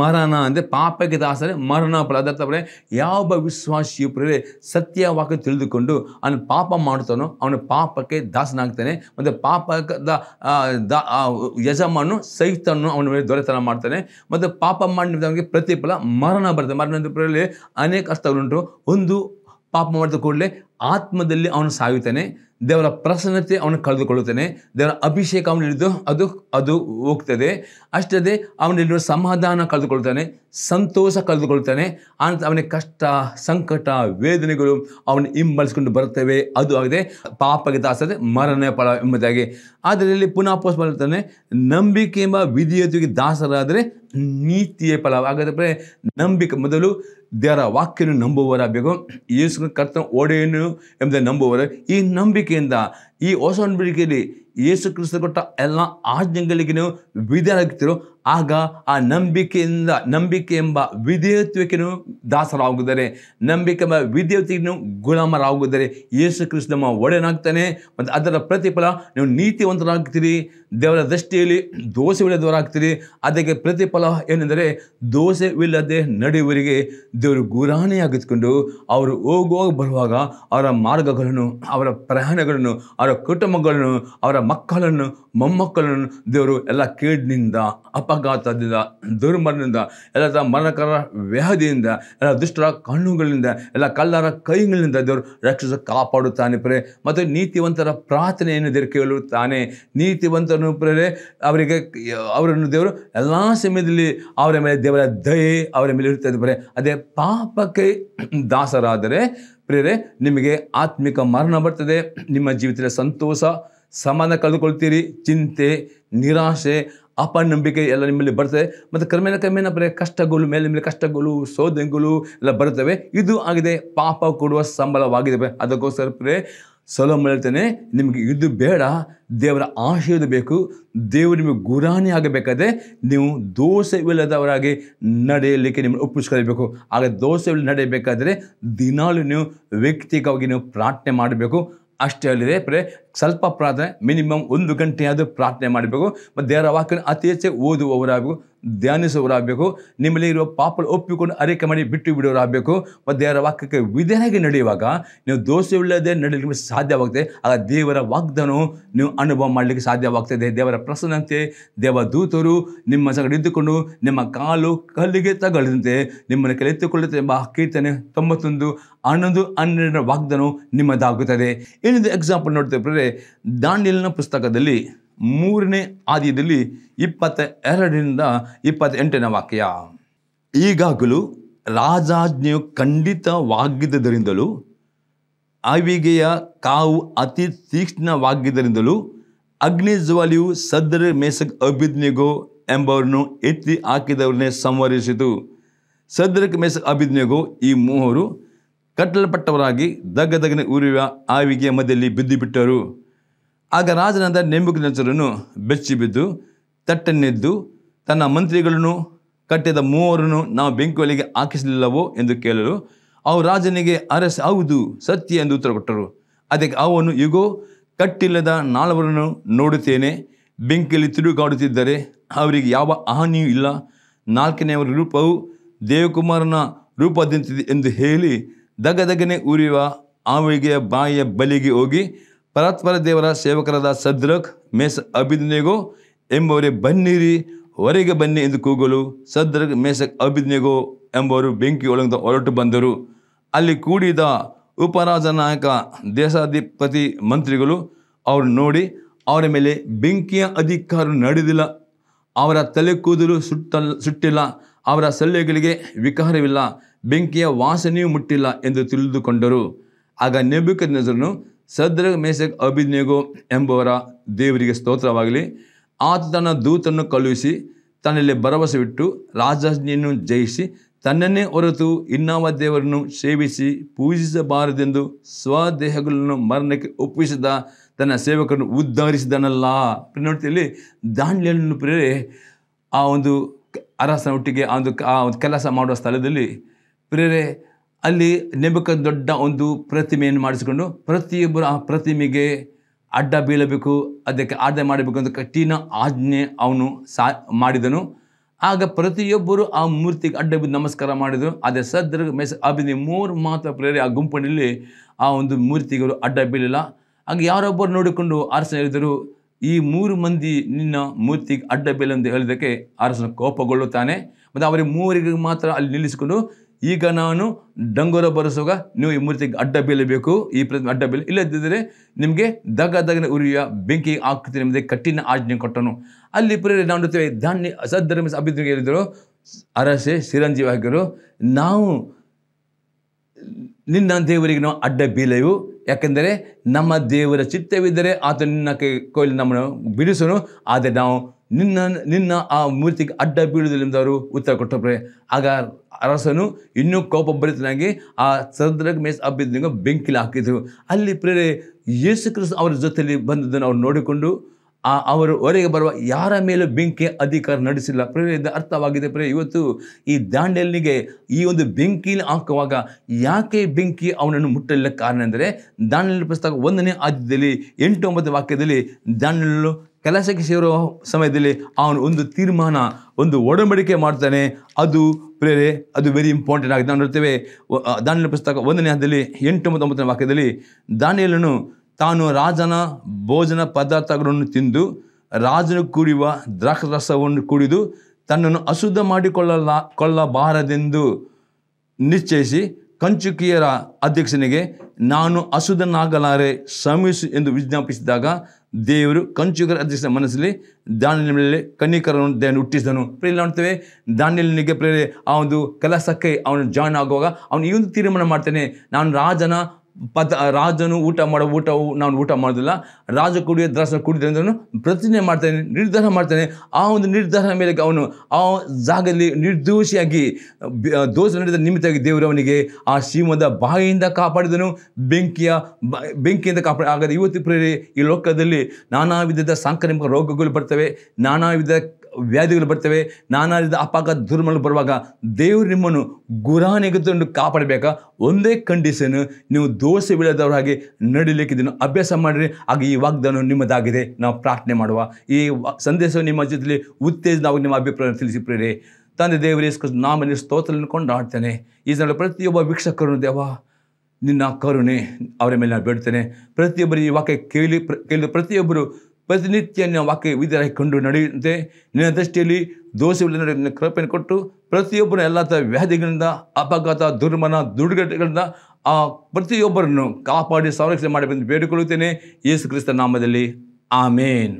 ಮರಣ ಅಂದರೆ ಪಾಪಕ್ಕೆ ದಾಸರೆ ಮರಣ ಫಲ ಯಾವ ವಿಶ್ವಾಸಿಯು ಪ್ರೇರೆ ವಾಕ್ಯ ತಿಳಿದುಕೊಂಡು ಅವನು ಪಾಪ ಮಾಡುತ್ತಾನೋ ಅವನ ಪಾಪಕ್ಕೆ ದಾಸನ ಆಗ್ತಾನೆ ಮತ್ತು ಪಾಪದ ಯಜಮಾನು ಸೈತನ್ನು ಅವನ ಮೇಲೆ ದೊರೆತನ ಮಾಡ್ತಾನೆ ಮತ್ತು ಪಾಪ ಅವನಿಗೆ ಪ್ರತಿಫಲ ಮರಣ ಬರ್ತದೆ ಮರಣ ಅನೇಕ ಅಸ್ತಗಳುಂಟು ಒಂದು ಪಾಪ ಮಾಡಿದ ಕೂಡಲೇ ಆತ್ಮದಲ್ಲಿ ಅವನು ಸಾಯುತ್ತಾನೆ ದೇವರ ಪ್ರಸನ್ನತೆ ಅವನು ಕಳೆದುಕೊಳ್ಳುತ್ತಾನೆ ದೇವರ ಅಭಿಷೇಕ ಅವನು ಹಿಡಿದು ಅದು ಅದು ಹೋಗ್ತದೆ ಅಷ್ಟದೆ ಅವನಿರುವ ಸಮಾಧಾನ ಕಳೆದುಕೊಳ್ತಾನೆ ಸಂತೋಷ ಕಳೆದುಕೊಳ್ತಾನೆ ಆನಂತರ ಅವನಿಗೆ ಕಷ್ಟ ಸಂಕಟ ವೇದನೆಗಳು ಅವನು ಹಿಂಬಳಸ್ಕೊಂಡು ಬರ್ತವೆ ಅದು ಆಗಿದೆ ಪಾಪಗೆ ದಾಸದೆ ಮರಣ ಫಲ ಎಂಬುದಾಗಿ ಅದರಲ್ಲಿ ಪುನಃ ಪೋಸ್ ಬರುತ್ತಾನೆ ನಂಬಿಕೆ ಎಂಬ ವಿಧಿಯೊಂದಿಗೆ ದಾಸರಾದರೆ ನೀತಿಯ ಫಲ ಹಾಗಾದ್ರೆ ನಂಬಿಕೆ ಮೊದಲು ದೇವರ ವಾಕ್ಯನು ನಂಬುವವರಾಗಬೇಕು ಯೇಸು ಕರ್ತನ ಒಡೆಯನ್ನು ಎಂಬುದನ್ನು ನಂಬುವವರು ಈ ನಂಬಿಕೆ 険だ。ಈ ಹೊಸ ಒಡಂಬಡಿಕೆಯಲ್ಲಿ ಯೇಸು ಕ್ರಿಸ್ತ ಕೊಟ್ಟ ಎಲ್ಲ ಆಜ್ಞೆಗಳಿಗೆ ನೀವು ವಿಧೇಯರಾಗ್ತಿರೋ ಆಗ ಆ ನಂಬಿಕೆಯಿಂದ ನಂಬಿಕೆ ಎಂಬ ವಿಧೇಯತ್ವಕ್ಕೆ ನೀವು ದಾಸರಾಗುತ್ತಾರೆ ನಂಬಿಕೆ ಎಂಬ ವಿಧೇಯತೆಗೆ ಗುಲಾಮರಾಗುತ್ತಾರೆ ಯೇಸು ಕ್ರಿಸ್ತ ಒಡೆಯನಾಗ್ತಾನೆ ಮತ್ತು ಅದರ ಪ್ರತಿಫಲ ನೀವು ನೀತಿವಂತರಾಗ್ತೀರಿ ದೇವರ ದೃಷ್ಟಿಯಲ್ಲಿ ದೋಷವಿಲ್ಲದವರಾಗ್ತೀರಿ ಅದಕ್ಕೆ ಪ್ರತಿಫಲ ಏನೆಂದರೆ ಇಲ್ಲದೆ ನಡೆಯುವರಿಗೆ ದೇವರು ಗುರಾಣಿಯಾಗಿದ್ದುಕೊಂಡು ಅವರು ಹೋಗುವಾಗ ಬರುವಾಗ ಅವರ ಮಾರ್ಗಗಳನ್ನು ಅವರ ಪ್ರಯಾಣಗಳನ್ನು ಅವರ ಕುಟುಂಬಗಳನ್ನು ಅವರ ಮಕ್ಕಳನ್ನು ಮೊಮ್ಮಕ್ಕಳನ್ನು ದೇವರು ಎಲ್ಲ ಕೇಡಿನಿಂದ ಅಪಘಾತದಿಂದ ದುರ್ಮರಣದಿಂದ ಎಲ್ಲ ಮರಣಕರ ವ್ಯಾಧಿಯಿಂದ ಎಲ್ಲ ದುಷ್ಟರ ಕಣ್ಣುಗಳಿಂದ ಎಲ್ಲ ಕಲ್ಲರ ಕೈಗಳಿಂದ ದೇವರು ರಕ್ಷಿಸ ಕಾಪಾಡುತ್ತಾನೆ ಪ್ರೇ ಮತ್ತು ನೀತಿವಂತರ ಪ್ರಾರ್ಥನೆಯನ್ನು ದೇವರು ಕೇಳುತ್ತಾನೆ ನೀತಿವಂತನು ಪ್ರೇ ಅವರಿಗೆ ಅವರನ್ನು ದೇವರು ಎಲ್ಲ ಸಮಯದಲ್ಲಿ ಅವರ ಮೇಲೆ ದೇವರ ದಯೆ ಅವರ ಮೇಲೆ ಇರುತ್ತದೆ ಪ್ರೇ ಅದೇ ಪಾಪಕ್ಕೆ ದಾಸರಾದರೆ ಪ್ರೇರೆ ನಿಮಗೆ ಆತ್ಮಿಕ ಮರಣ ಬರ್ತದೆ ನಿಮ್ಮ ಜೀವಿತದ ಸಂತೋಷ ಸಮಾನ ಕಳೆದುಕೊಳ್ತೀರಿ ಚಿಂತೆ ನಿರಾಶೆ ಅಪನಂಬಿಕೆ ಎಲ್ಲ ನಿಮ್ಮಲ್ಲಿ ಬರ್ತದೆ ಮತ್ತು ಕ್ರಮೇಣ ಕ್ರಮೇಣ ಬರೀ ಕಷ್ಟಗಳು ಮೇಲೆ ಮೇಲೆ ಕಷ್ಟಗಳು ಸೋದೆಗಳು ಎಲ್ಲ ಬರ್ತವೆ ಇದು ಆಗಿದೆ ಪಾಪ ಕೊಡುವ ಸಂಬಳವಾಗಿದೆ ಅದಕ್ಕೋಸ್ಕರ ಪ್ರೇ ಸೊಲೋಮನ್ ಹೇಳ್ತಾನೆ ನಿಮಗೆ ಇದು ಬೇಡ ದೇವರ ಆಶೀರ್ವಾದ ಬೇಕು ದೇವರು ನಿಮಗೆ ಗುರಾಣಿ ಆಗಬೇಕಾದ್ರೆ ನೀವು ದೋಷವಿಲ್ಲದವರಾಗಿ ನಡೆಯಲಿಕ್ಕೆ ನಿಮ್ಮನ್ನು ಒಪ್ಪಿಸ್ಕೊಳ್ಬೇಕು ಆಗ ದೋಷವಿಲ್ಲ ನಡೆಯಬೇಕಾದರೆ ದಿನಾಲು ನೀವು ವ್ಯಕ್ತಿಕವಾಗಿ ನೀವು ಪ್ರಾರ್ಥನೆ ಮಾಡಬೇಕು ಅಷ್ಟೇ ಅಲ್ಲದೆ ಪ್ರೇ ಸ್ವಲ್ಪ ಪ್ರಾರ್ಥನೆ ಮಿನಿಮಮ್ ಒಂದು ಗಂಟೆ ಪ್ರಾರ್ಥನೆ ಮಾಡಬೇಕು ಮತ್ತು ದೇವರ ವಾಕ್ಯನ ಅತಿ ಹೆಚ್ಚು ಓದುವವರಾಗಬೇಕು ಧ್ಯಾನಿಸುವವರಾಗಬೇಕು ನಿಮ್ಮಲ್ಲಿ ಇರುವ ಪಾಪಲು ಒಪ್ಪಿಕೊಂಡು ಅರಿಕೆ ಮಾಡಿ ಬಿಟ್ಟು ಬಿಡುವವರಾಗಬೇಕು ಮತ್ತು ದೇವರ ವಾಕ್ಯಕ್ಕೆ ವಿಧೇನಾಗಿ ನಡೆಯುವಾಗ ನೀವು ದೋಷವಿಲ್ಲದೆ ನಡೆಯಲಿಕ್ಕೆ ಸಾಧ್ಯವಾಗುತ್ತೆ ಆಗ ದೇವರ ವಾಗ್ದಾನವು ನೀವು ಅನುಭವ ಮಾಡಲಿಕ್ಕೆ ಸಾಧ್ಯವಾಗ್ತದೆ ದೇವರ ಪ್ರಸನ್ನತೆ ದೇವ ದೂತರು ನಿಮ್ಮ ಸಂಗಡ ಇದ್ದುಕೊಂಡು ನಿಮ್ಮ ಕಾಲು ಕಲ್ಲಿಗೆ ತಗೊಳ್ಳದಂತೆ ನಿಮ್ಮನ್ನು ಕಲಿತುಕೊಳ್ಳುತ್ತೆ ಎಂಬ ಕೀರ್ತನೆ ತೊಂಬತ್ತೊಂದು ಹನ್ನೊಂದು ಹನ್ನೆರಡರ ವಾಗ್ದಾನವು ನಿಮ್ಮದಾಗುತ್ತದೆ ಇನ್ನೊಂದು ಎಕ್ಸಾಂಪಲ್ ನೋಡ್ತಾ ಅಂದರೆ ದಾಂಡಿಲಿನ ಪುಸ್ತಕದಲ್ಲಿ ಮೂರನೇ ಆದಿಯಲ್ಲಿ ಇಪ್ಪತ್ತ ಎರಡರಿಂದ ಇಪ್ಪತ್ತೆಂಟನೇ ವಾಕ್ಯ ಈಗಾಗಲೂ ರಾಜಾಜ್ಞೆಯು ಖಂಡಿತವಾಗಿದ್ದರಿಂದಲೂ ಅವಿಗೆಯ ಕಾವು ಅತಿ ತೀಕ್ಷ್ಣವಾಗಿದ್ದರಿಂದಲೂ ಅಗ್ನಿಜ್ವಾಲಿಯು ಸದ್ರ ಮೇಸಕ್ ಅಭಿಜ್ಞೆಗೋ ಎಂಬವರನ್ನು ಎತ್ತಿ ಹಾಕಿದವರನ್ನೇ ಸಂವರಿಸಿತು ಸದ್ರ ಮೇಸಕ್ ಅಭಿಜ್ಞೆಗೋ ಈ ಮೂವರು ಕಟ್ಟಲ್ಪಟ್ಟವರಾಗಿ ದಗ್ಗದಗನೆ ಉರಿಯುವ ಆವಿಗೆ ಮಧ್ಯದಲ್ಲಿ ಬಿದ್ದು ಬಿಟ್ಟರು ಆಗ ರಾಜನಾದ ನೆಂಬುಕಿನಚರನ್ನು ಬೆಚ್ಚಿ ಬಿದ್ದು ತಟ್ಟನ್ನೆದ್ದು ತನ್ನ ಮಂತ್ರಿಗಳನ್ನು ಕಟ್ಟಿದ ಮೂವರನ್ನು ನಾವು ಬೆಂಕಿಯೊಳಗೆ ಹಾಕಿಸಲಿಲ್ಲವೋ ಎಂದು ಕೇಳಲು ಅವು ರಾಜನಿಗೆ ಅರಸ ಹೌದು ಸತ್ಯ ಎಂದು ಉತ್ತರ ಕೊಟ್ಟರು ಅದಕ್ಕೆ ಅವನು ಈಗೋ ಕಟ್ಟಿಲ್ಲದ ನಾಲ್ವರನ್ನು ನೋಡುತ್ತೇನೆ ಬೆಂಕಿಯಲ್ಲಿ ತಿರುಗಾಡುತ್ತಿದ್ದರೆ ಅವರಿಗೆ ಯಾವ ಹಾನಿಯೂ ಇಲ್ಲ ನಾಲ್ಕನೆಯವರ ರೂಪವು ದೇವಕುಮಾರನ ರೂಪದಿಂತಿದೆ ಎಂದು ಹೇಳಿ ದಗದಗನೆ ಉರಿಯುವ ಆವಿಗೆಯ ಬಾಯಿಯ ಬಲಿಗೆ ಹೋಗಿ ಪರಾತ್ಪರ ದೇವರ ಸೇವಕರಾದ ಸದ್ರಕ್ ಮೇಸ ಅಭಿಜ್ಞೆಗೋ ಎಂಬವರೇ ಬನ್ನಿರಿ ಹೊರಗೆ ಬನ್ನಿ ಎಂದು ಕೂಗಲು ಸದ್ರಕ್ ಮೇಸಕ್ ಅಭಿಜ್ಞೆಗೋ ಎಂಬವರು ಬೆಂಕಿ ಒಳಗಿಂದ ಹೊರಟು ಬಂದರು ಅಲ್ಲಿ ಕೂಡಿದ ಉಪರಾಜನಾಯಕ ದೇಶಾಧಿಪತಿ ಮಂತ್ರಿಗಳು ಅವರು ನೋಡಿ ಅವರ ಮೇಲೆ ಬೆಂಕಿಯ ಅಧಿಕಾರ ನಡೆದಿಲ್ಲ ಅವರ ತಲೆ ಕೂದಲು ಸುಟ್ಟಲ್ಲ ಸುಟ್ಟಿಲ್ಲ ಅವರ ಸಲ್ಲೆಗಳಿಗೆ ವಿಕಾರವಿಲ್ಲ ಬೆಂಕಿಯ ವಾಸನೆಯೂ ಮುಟ್ಟಿಲ್ಲ ಎಂದು ತಿಳಿದುಕೊಂಡರು ಆಗ ನೆಬುಕದ ಸದ್ರ ಮೇಸಕ್ ಅಭಿಜ್ಞೆಗೋ ಎಂಬುವರ ದೇವರಿಗೆ ಸ್ತೋತ್ರವಾಗಲಿ ಆತ ತನ್ನ ದೂತನ್ನು ಕಳುಹಿಸಿ ತನ್ನಲ್ಲಿ ಬಿಟ್ಟು ರಾಜಾಜ್ಞೆಯನ್ನು ಜಯಿಸಿ ತನ್ನನ್ನೇ ಹೊರತು ಇನ್ನಾವ ದೇವರನ್ನು ಸೇವಿಸಿ ಪೂಜಿಸಬಾರದೆಂದು ಸ್ವದೇಹಗಳನ್ನು ಮರಣಕ್ಕೆ ಒಪ್ಪಿಸಿದ ತನ್ನ ಸೇವಕರನ್ನು ಉದ್ಧರಿಸಿದನಲ್ಲ ನೋಡ್ತೀವಿ ದಾಂಡ್ಲಿಯನ್ನು ಪ್ರೇರೆ ಆ ಒಂದು ಅರಸನ ಒಟ್ಟಿಗೆ ಆ ಒಂದು ಆ ಒಂದು ಕೆಲಸ ಮಾಡುವ ಸ್ಥಳದಲ್ಲಿ ಪ್ರೇರೆ ಅಲ್ಲಿ ನೆಬಕ ದೊಡ್ಡ ಒಂದು ಪ್ರತಿಮೆಯನ್ನು ಮಾಡಿಸಿಕೊಂಡು ಪ್ರತಿಯೊಬ್ಬರು ಆ ಪ್ರತಿಮೆಗೆ ಅಡ್ಡ ಬೀಳಬೇಕು ಅದಕ್ಕೆ ಆದ ಮಾಡಬೇಕು ಅಂತ ಕಠಿಣ ಆಜ್ಞೆ ಅವನು ಸಾ ಮಾಡಿದನು ಆಗ ಪ್ರತಿಯೊಬ್ಬರು ಆ ಮೂರ್ತಿಗೆ ಅಡ್ಡ ಬಿದ್ದು ನಮಸ್ಕಾರ ಮಾಡಿದರು ಅದೇ ಸದ್ರ ಮೆಸ್ ಅಭಿನಯ ಮೂರು ಮಾತ್ರ ಪ್ರೇರೆ ಆ ಗುಂಪಿನಲ್ಲಿ ಆ ಒಂದು ಮೂರ್ತಿಗಳು ಅಡ್ಡ ಬೀಳಿಲ್ಲ ಆಗ ಯಾರೊಬ್ಬರು ನೋಡಿಕೊಂಡು ಆರ್ಸನ ಹೇಳಿದರು ಈ ಮೂರು ಮಂದಿ ನಿನ್ನ ಮೂರ್ತಿಗೆ ಅಡ್ಡ ಬೀಳಂದು ಹೇಳಿದಕ್ಕೆ ಅರಸನ ಕೋಪಗೊಳ್ಳುತ್ತಾನೆ ಮತ್ತು ಅವರಿಗೆ ಮೂವರಿಗೆ ಮಾತ್ರ ಅಲ್ಲಿ ನಿಲ್ಲಿಸಿಕೊಂಡು ಈಗ ನಾನು ಡಂಗೋರ ಬರೆಸುವಾಗ ನೀವು ಈ ಮೂರ್ತಿಗೆ ಅಡ್ಡ ಬೀಳಬೇಕು ಈ ಪ್ರತಿ ಅಡ್ಡ ಬೀಳ ಇಲ್ಲದಿದ್ದರೆ ನಿಮಗೆ ದಗ ದಗನ ಉರಿಯ ಬೆಂಕಿ ಆಕೃತಿ ನಿಮ್ಮದೆ ಕಠಿಣ ಆಜ್ಞೆ ಕೊಟ್ಟನು ಅಲ್ಲಿ ಪ್ರೇರಣೆ ನಾವು ನೋಡ್ತೇವೆ ಧಾನ್ಯ ಅಸದ್ಧರ್ಮ ಹೇಳಿದರು ಅರಸೆ ಚಿರಂಜೀವಿಯಾಗಿರು ನಾವು ನಿನ್ನ ದೇವರಿಗೆ ನಾವು ಅಡ್ಡ ಬೀಳೆವು ಯಾಕೆಂದರೆ ನಮ್ಮ ದೇವರ ಚಿತ್ತವಿದ್ದರೆ ಆತ ನಿನ್ನ ಕೈ ಕೊಯ್ಲು ನಮ್ಮನ್ನು ಬಿಡಿಸೋನು ಆದರೆ ನಾವು ನಿನ್ನ ನಿನ್ನ ಆ ಮೂರ್ತಿಗೆ ಅಡ್ಡ ಬೀಳುವುದಿಲ್ಲ ಅವರು ಉತ್ತರ ಪ್ರೇ ಆಗ ಅರಸನು ಇನ್ನೂ ಕೋಪ ಬರಿತನಾಗಿ ಆ ಸದ್ರಗ್ ಮೇಸ್ ಅಬ್ಬಿದ್ದಂಗೆ ಬೆಂಕಿಲಿ ಹಾಕಿದ್ರು ಅಲ್ಲಿ ಪ್ರೇರೆ ಯೇಸು ಕ್ರಿಸ್ ಅವರ ಜೊತೆಯಲ್ಲಿ ಬಂದದ್ದನ್ನು ಅವರು ನೋಡಿಕೊಂಡು ಆ ಅವರು ಹೊರಗೆ ಬರುವ ಯಾರ ಮೇಲೂ ಬೆಂಕಿ ಅಧಿಕಾರ ನಡೆಸಿಲ್ಲ ಪ್ರೇರೆಯಿಂದ ಅರ್ಥವಾಗಿದೆ ಪ್ರೇ ಇವತ್ತು ಈ ದಾಂಡೇಲಿಗೆ ಈ ಒಂದು ಬೆಂಕಿಲಿ ಹಾಕುವಾಗ ಯಾಕೆ ಬೆಂಕಿ ಅವನನ್ನು ಮುಟ್ಟಲಿಲ್ಲ ಕಾರಣ ಅಂದರೆ ದಾಂಡೇಲಿ ಪುಸ್ತಕ ಒಂದನೇ ಆದ್ಯದಲ್ಲಿ ಎಂಟು ಒಂಬತ್ತು ವಾಕ್ಯದಲ್ಲಿ ದಾಂಡೇಲು ಕೆಲಸಕ್ಕೆ ಸೇರೋ ಸಮಯದಲ್ಲಿ ಅವನು ಒಂದು ತೀರ್ಮಾನ ಒಂದು ಒಡಂಬಡಿಕೆ ಮಾಡ್ತಾನೆ ಅದು ಪ್ರೇರೆ ಅದು ವೆರಿ ಇಂಪಾರ್ಟೆಂಟ್ ಆಗಿದೆ ನಾವು ನೋಡ್ತೇವೆ ಪುಸ್ತಕ ಒಂದನೇ ಹಂತದಲ್ಲಿ ಎಂಟು ಮತ್ತು ಒಂಬತ್ತನೇ ವಾಕ್ಯದಲ್ಲಿ ದಾನಿಯಲನು ತಾನು ರಾಜನ ಭೋಜನ ಪದಾರ್ಥಗಳನ್ನು ತಿಂದು ರಾಜನು ಕುಡಿಯುವ ದ್ರಾಕ್ಷರಸವನ್ನು ಕುಡಿದು ತನ್ನನ್ನು ಅಶುದ್ಧ ಮಾಡಿಕೊಳ್ಳಲ ಕೊಳ್ಳಬಾರದೆಂದು ನಿಶ್ಚಯಿಸಿ ಕಂಚುಕಿಯರ ಅಧ್ಯಕ್ಷನಿಗೆ ನಾನು ಅಸುಧನಾಗಲಾರೆ ಶ್ರಮಿಸು ಎಂದು ವಿಜ್ಞಾಪಿಸಿದಾಗ ದೇವರು ಕಂಚುಕಿಯರ ಅಧ್ಯಕ್ಷನ ಮನಸ್ಸಲ್ಲಿ ದಾನಿಯಲ್ ಮೇಲೆ ಕನ್ನಿಕರನ್ನು ದೇವನು ಹುಟ್ಟಿಸಿದನು ಇಲ್ಲಿ ನೋಡ್ತೇವೆ ದಾನಿಯಲ್ನಿಗೆ ಪ್ರೇರೆ ಆ ಒಂದು ಕೆಲಸಕ್ಕೆ ಅವನು ಜಾಯ್ನ್ ಆಗುವಾಗ ಅವನು ಈ ಒಂದು ತೀರ್ಮಾನ ಮಾಡ್ತೇನೆ ನಾನು ರಾಜನ ಪದ ರಾಜನು ಊಟ ಮಾಡೋ ಊಟವು ನಾನು ಊಟ ಮಾಡೋದಿಲ್ಲ ರಾಜ ಕುಡಿಯೋ ದ್ರಾಸ ಕುಡಿದ್ರೆ ಪ್ರತಿಜ್ಞೆ ಮಾಡ್ತಾನೆ ನಿರ್ಧಾರ ಮಾಡ್ತಾನೆ ಆ ಒಂದು ನಿರ್ಧಾರ ಮೇಲೆ ಅವನು ಆ ಜಾಗದಲ್ಲಿ ನಿರ್ದೋಷಿಯಾಗಿ ದೋಷ ನಡೆದ ನಿಮಿತ್ತಾಗಿ ದೇವರು ಅವನಿಗೆ ಆ ಶಿವದ ಬಾಯಿಯಿಂದ ಕಾಪಾಡಿದನು ಬೆಂಕಿಯ ಬೆಂಕಿಯಿಂದ ಕಾಪಾಡ ಇವತ್ತಿ ಇವತ್ತು ಪ್ರೇರಿ ಈ ಲೋಕದಲ್ಲಿ ನಾನಾ ವಿಧದ ಸಾಂಕ್ರಾಮಿಕ ರೋಗಗಳು ಬರ್ತವೆ ನಾನಾ ವಿಧ ವ್ಯಾಧಿಗಳು ಬರ್ತವೆ ನಾನಾ ರೀತಿಯ ಅಪಾಕ ದುರ್ಮಗಳು ಬರುವಾಗ ದೇವರು ನಿಮ್ಮನ್ನು ಗುರಾನೆಗೆದುಕೊಂಡು ಕಾಪಾಡಬೇಕಾ ಒಂದೇ ಕಂಡೀಷನ್ ನೀವು ದೋಷ ಬೀಳದವ್ರ ಹಾಗೆ ನಡಿಲಿಕ್ಕೆ ಇದನ್ನು ಅಭ್ಯಾಸ ಮಾಡಿರಿ ಹಾಗೆ ಈ ವಾಗ್ದಾನ ನಿಮ್ಮದಾಗಿದೆ ನಾವು ಪ್ರಾರ್ಥನೆ ಮಾಡುವ ಈ ಸಂದೇಶವು ನಿಮ್ಮ ಜೊತೆಲಿ ಉತ್ತೇಜನವಾಗಿ ನಿಮ್ಮ ಅಭಿಪ್ರಾಯ ತಿಳಿಸಿಬಿಡ್ರಿ ತಂದೆ ದೇವರೇ ನಾಮಲ್ಲಿ ಸ್ತೋತ್ರವನ್ನು ಕೊಂಡಾಡ್ತೇನೆ ಈ ಜನರ ಪ್ರತಿಯೊಬ್ಬ ವೀಕ್ಷಕರು ದೇವ ನಿನ್ನ ಕರುಣೆ ಅವರ ಮೇಲೆ ನಾನು ಬೇಡ್ತೇನೆ ಪ್ರತಿಯೊಬ್ಬರು ಈ ವಾಕ್ಯ ಕೇಳಿ ಪ್ರ ಕೇಳಿದ ಪ್ರತಿಯೊಬ್ಬರು ಪ್ರತಿನಿತ್ಯ ನಿನ್ನ ವಾಕ್ಯ ವಿಧಿಯಾಗಿ ಕಂಡು ನಡೆಯುತ್ತೆ ನಿನ್ನ ದೃಷ್ಟಿಯಲ್ಲಿ ದೋಷವಿಲ್ಲ ಕೃಪೆಯನ್ನು ಕೊಟ್ಟು ಪ್ರತಿಯೊಬ್ಬರ ಎಲ್ಲ ಥರ ವ್ಯಾಧಿಗಳಿಂದ ಅಪಘಾತ ದುರ್ಮನ ದುರ್ಘಟಗಳಿಂದ ಆ ಪ್ರತಿಯೊಬ್ಬರನ್ನು ಕಾಪಾಡಿ ಸಂರಕ್ಷಣೆ ಮಾಡಬೇಕೆಂದು ಬೇಡಿಕೊಳ್ಳುತ್ತೇನೆ ಯೇಸು ಕ್ರಿಸ್ತ ನಾಮದಲ್ಲಿ ಆಮೇನ್